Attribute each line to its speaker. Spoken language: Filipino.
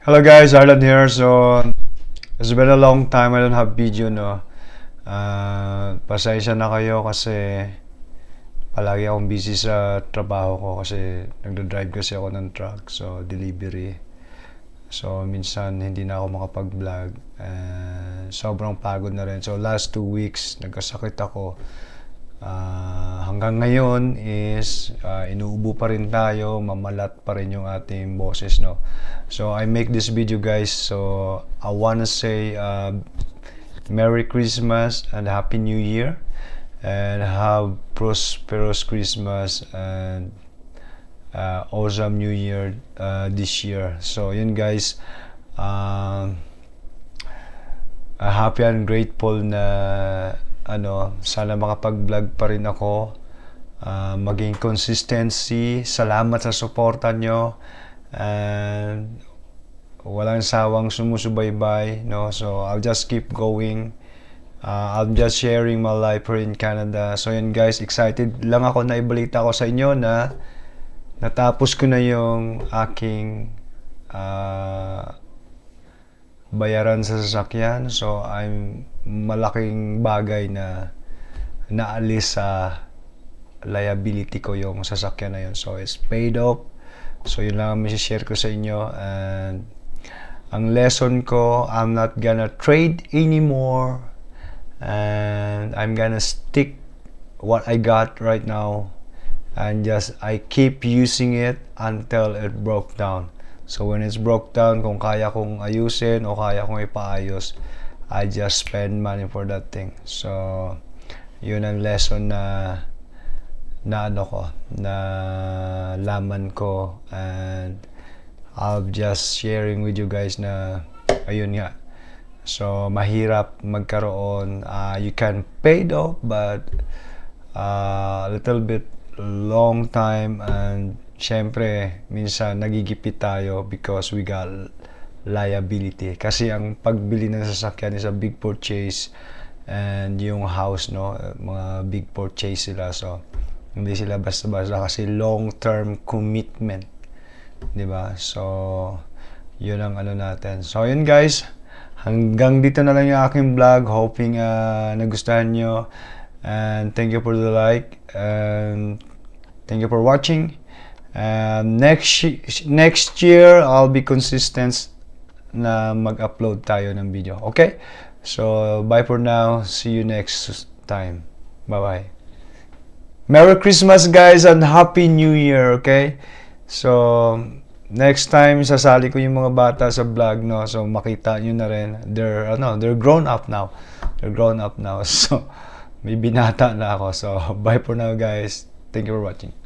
Speaker 1: Hello guys, Arlen here. So, it's been a long time I don't have video, no? Uh, pasensya na kayo kasi palagi akong busy sa trabaho ko kasi nagdo-drive kasi ako ng truck, so delivery. So, minsan hindi na ako makapag-vlog. Uh, sobrang pagod na rin. So, last two weeks, nagkasakit ako. Uh, hanggang ngayon is uh, inuubo pa rin tayo, mamalat pa rin yung ating boses, no? So, I make this video, guys. So, I wanna say uh, Merry Christmas and Happy New Year. And have prosperous Christmas and uh, awesome New Year uh, this year. So, yun guys. Uh, happy and grateful na ano, sana makapag-vlog pa rin ako. Uh, maging consistency. Salamat sa suporta nyo. And walang sawang sumusubaybay. No? So, I'll just keep going. Uh, I'm just sharing my life here in Canada. So, yun guys, excited lang ako na ibalita ko sa inyo na natapos ko na yung aking uh, bayaran sa sasakyan. So, I'm malaking bagay na naalis sa liability ko yung sasakyan na yun. So, it's paid off. So, yun lang ang share ko sa inyo. And, ang lesson ko, I'm not gonna trade anymore. And, I'm gonna stick what I got right now. And just, I keep using it until it broke down. So when it's broke down, kung kaya kong ayusin o kaya kong ipaayos, I just spend money for that thing. So yun ang lesson na na ano ko, na laman ko and I'll just sharing with you guys na ayun nga. So mahirap magkaroon. Uh, you can pay though, but uh, a little bit long time and syempre minsan nagigipit tayo because we got liability kasi ang pagbili ng sasakyan is a big purchase and yung house no mga big purchase sila so hindi sila basta-basta kasi long term commitment 'di ba so yun ang ano natin so yun guys hanggang dito na lang yung aking vlog hoping uh, nagustuhan nyo and thank you for the like and thank you for watching uh, next next year I'll be consistent na mag-upload tayo ng video okay so bye for now see you next time bye bye Merry Christmas guys and Happy New Year okay so next time sasali ko yung mga bata sa vlog no so makita niyo na rin they're ano they're grown up now they're grown up now so may binata na ako so bye for now guys thank you for watching